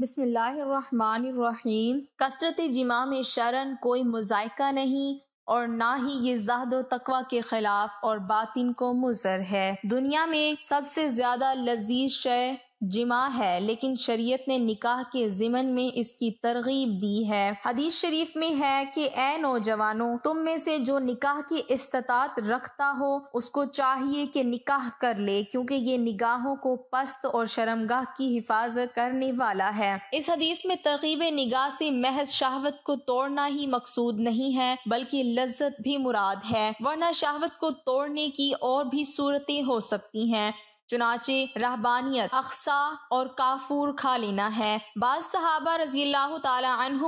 बिसमीम कसरत जिमा में शरण कोई मुजायका नहीं और ना ही ये जहद तकवा के खिलाफ और बातिन को मुजर है दुनिया में सबसे ज्यादा लजीज शय जिमा है लेकिन शरीयत ने निकाह के जिमन में इसकी तरगीब दी है हदीस शरीफ में है कि ऐ नौजवानों तुम में से जो निकाह की इस्तात रखता हो उसको चाहिए कि निकाह कर ले क्योंकि ये निगाहों को पस्त और शर्मगाह की हिफाजत करने वाला है इस हदीस में तरगीब निगाह से महज शहावत को तोड़ना ही मकसूद नहीं है बल्कि लज्जत भी मुराद है वरना शहावत को तोड़ने की और भी सूरतें हो सकती हैं चुनाचे रहबानियत अक्सा और काफूर खा लेना है बाद सहाबा रजील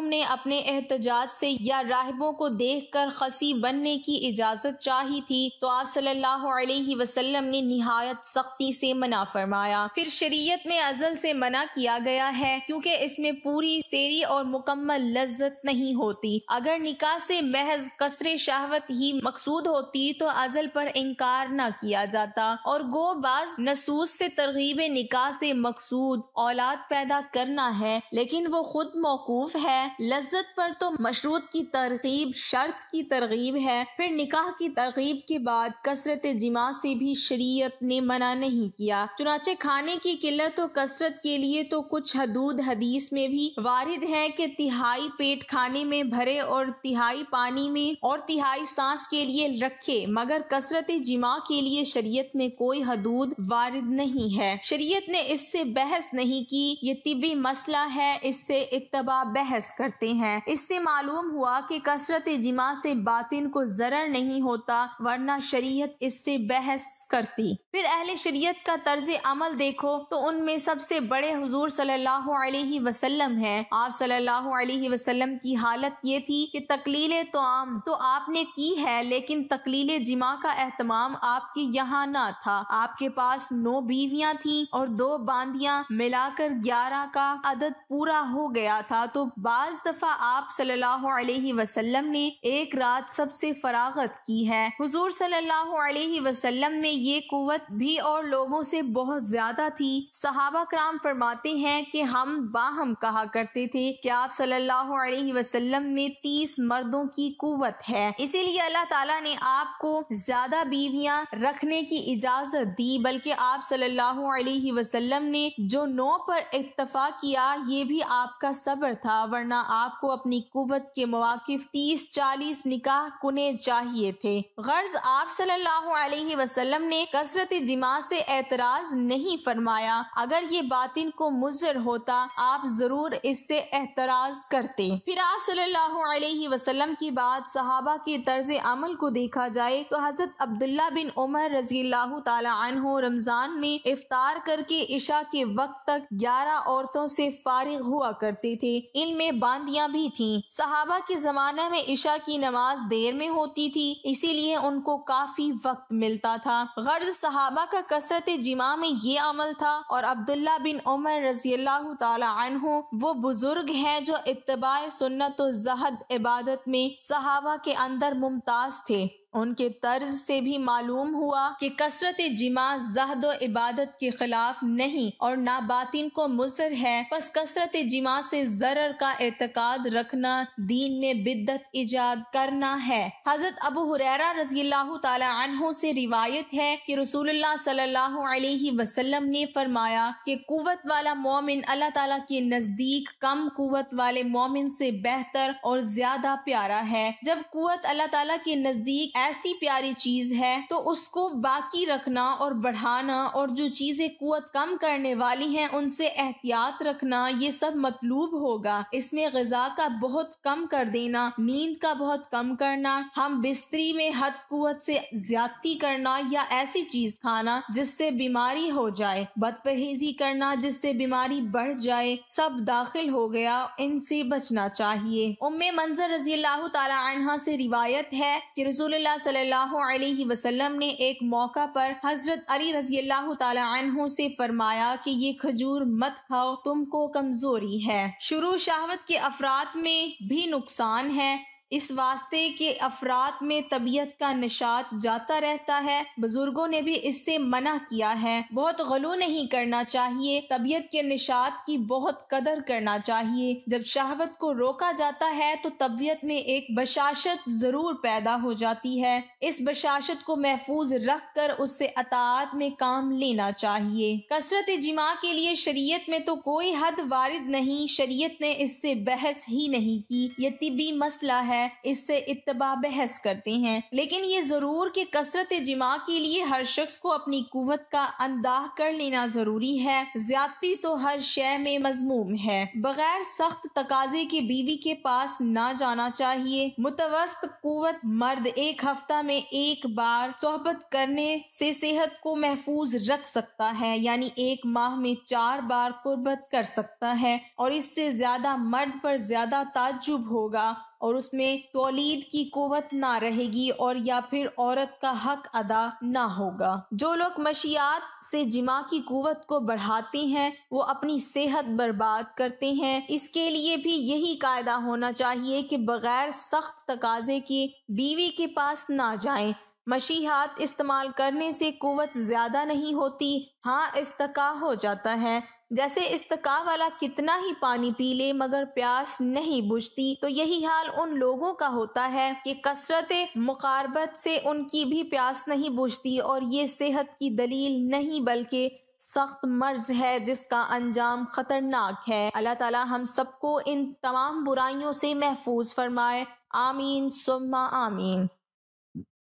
तुम ने अपने एहतजाज से या राहबों को देख कर खसी बनने की इजाज़त चाही थी तो आप सल्लल्लाहु अलैहि वसल्लम ने नहायत सख्ती से मना फरमाया फिर शरीयत में अजल से मना किया गया है क्योंकि इसमें पूरी सेरी और मुकम्मल लज्जत नहीं होती अगर निका से महज कसर शहवत ही मकसूद होती तो अजल पर इनकार ना किया जाता और गोबाज नसूस से तरगीब निकाह से मकसूद औलाद पैदा करना है लेकिन वो खुद मौकूफ है लज्जत पर तो मशरूत की तरगीब शर्त की तरगीब है फिर निकाह की तरगीब के बाद कसरत जिमा से भी शरीयत ने मना नहीं किया चुनाचे खाने की किल्लत और कसरत के लिए तो कुछ हदूद हदीस में भी वारिद है कि तिहाई पेट खाने में भरे और तिहाई पानी में और तिहाई सांस के लिए रखे मगर कसरत जिमा के लिए शरीयत में कोई हदूद वारिद वारिद नहीं है शरीयत ने इससे बहस नहीं की ये तिबी मसला है इससे इतबा बहस करते हैं इससे मालूम हुआ कि कसरत जिमा से बातिन को जरर नहीं होता वरना शरीयत इससे बहस करती फिर अहले शरीयत का तर्ज अमल देखो तो उनमें सबसे बड़े हजूर सल्लल्लाहु अलैहि वसल्लम है आप सल्लल्लाहु अलैहि वसल्लम की हालत ये थी कि तकलील तो आम तो आपने की है लेकिन तकलील जिमा का एहतमाम आपके यहाँ न था आपके पास नौ बीवियां थीं और दो बांदियां मिलाकर ग्यारह का अदद पूरा हो गया था तो बाज दफा आप सल्लल्लाहु अलैहि वसल्लम ने एक रात सबसे फरागत की है हुजूर सल्लल्लाहु अलैहि वसल्लम में ये कुवत भी और लोगों से बहुत ज्यादा थी सहाबा कराम फरमाते हैं कि हम बाहम कहा करते थे कि आप सल्लल्लाहु अलैहि वसल्लम में तीस मर्दों की कुवत है इसीलिए अल्लाह ताला ने आपको ज्यादा बीवियां रखने की इजाजत दी बल्कि आप सल्लल्लाहु अलैहि वसल्लम ने जो नौ पर इतफा किया ये भी आपका सब्र था वरना आपको अपनी कुवत के मौाकफ तीस चालीस निकाह कुने चाहिए थे गर्ज आप सल्लल्लाहु अलैहि वसल्लम ने कसरत जिमा से एतराज नहीं फरमाया अगर ये बातिन को मुजर होता आप जरूर इससे एतराज करते फिर आप सल्लल्लाहु अलैहि वसल्लम की बात सहाबा के तर्ज अमल को देखा जाए तो हजरत अब्दुल्ला बिन उमर रजील्ला तला रमजान रमजान में इफ्तार करके इशा के वक्त तक ग्यारह औरतों से फारिग हुआ करते थे इनमें बांदियां भी थीं सहाबा के जमाने में इशा की नमाज देर में होती थी इसीलिए उनको काफी वक्त मिलता था गर्ज सहाबा का कसरत जिमा में ये अमल था और अब्दुल्ला बिन उमर रजी अल्लाह तु वो बुजुर्ग है जो इतबा सुन्नत जहद इबादत में सहाबा के अंदर मुमताज थे उनके तर्ज से भी मालूम हुआ कि कसरत जिमा जहद इबादत के खिलाफ नहीं और ना बातिन को मुजर है बस कसरत जिमा से जरर का एतकाद रखना दीन में बिद्दत इजाद करना है हजरत अबू हुरैरा रजील्ला तु से रिवायत है कि रसूलुल्लाह सल्लल्लाहु अलैहि वसल्लम ने फरमाया कि कुवत वाला मोमिन अल्लाह तला के नज़दीक कम कुवत वाले मोमिन से बेहतर और ज्यादा प्यारा है जब कुत अल्लाह तला के नज़दीक ऐसी प्यारी चीज है तो उसको बाकी रखना और बढ़ाना और जो चीजें कुत कम करने वाली हैं उनसे एहतियात रखना ये सब मतलूब होगा इसमें गजा का बहुत कम कर देना नींद का बहुत कम करना हम बिस्तरी में हद कुत से ज्यादती करना या ऐसी चीज खाना जिससे बीमारी हो जाए बदपरहेजी करना जिससे बीमारी बढ़ जाए सब दाखिल हो गया इनसे बचना चाहिए उम्मे मंजर रजी अल्लाह तला से रिवायत है की रसूल सल्लल्लाहु अलैहि वसल्लम ने एक मौका पर हजरत अली रजी अल्लाह से फरमाया कि ये खजूर मत खाओ तुमको कमजोरी है शुरू शहावत के अफराद में भी नुकसान है इस वास्ते के अफराद में तबीयत का निशात जाता रहता है बुजुर्गों ने भी इससे मना किया है बहुत गलो नहीं करना चाहिए तबीयत के निशात की बहुत कदर करना चाहिए जब शहावत को रोका जाता है तो तबीयत में एक बशाशत जरूर पैदा हो जाती है इस बशाशत को महफूज रख कर उससे अतात में काम लेना चाहिए कसरत जिमा के लिए शरीय में तो कोई हद वारिद नहीं शरीय ने इससे बहस ही नहीं की यह तिबी मसला है है इससे इतबा बहस करते हैं लेकिन ये जरूर कि कसरत जिमा के लिए हर शख्स को अपनी कुत का अंदाह कर लेना जरूरी है ज्यादती तो हर शह में मजमूम है बगैर सख्त तकाजे के बीवी के पास ना जाना चाहिए मुतवस्त कुत मर्द एक हफ्ता में एक बार सोहबत करने से सेहत को महफूज रख सकता है यानी एक माह में चार बार कुर्बत कर सकता है और इससे ज्यादा मर्द पर ज्यादा ताजुब होगा और उसमें तोलीद की कुवत ना रहेगी और या फिर औरत का हक अदा ना होगा जो लोग मशियात से जिमा की कुवत को बढ़ाते हैं वो अपनी सेहत बर्बाद करते हैं इसके लिए भी यही कायदा होना चाहिए कि बगैर सख्त तकाजे के बीवी के पास ना जाएं मशीहात इस्तेमाल करने से कुवत ज़्यादा नहीं होती हाँ इस्तका हो जाता है जैसे इस्तका वाला कितना ही पानी पी ले मगर प्यास नहीं बुझती तो यही हाल उन लोगों का होता है कि कसरत मुकारबत से उनकी भी प्यास नहीं बुझती और ये सेहत की दलील नहीं बल्कि सख्त मर्ज है जिसका अंजाम खतरनाक है अल्लाह ताला हम सबको इन तमाम बुराइयों से महफूज फरमाए आमीन सुम्मा आमीन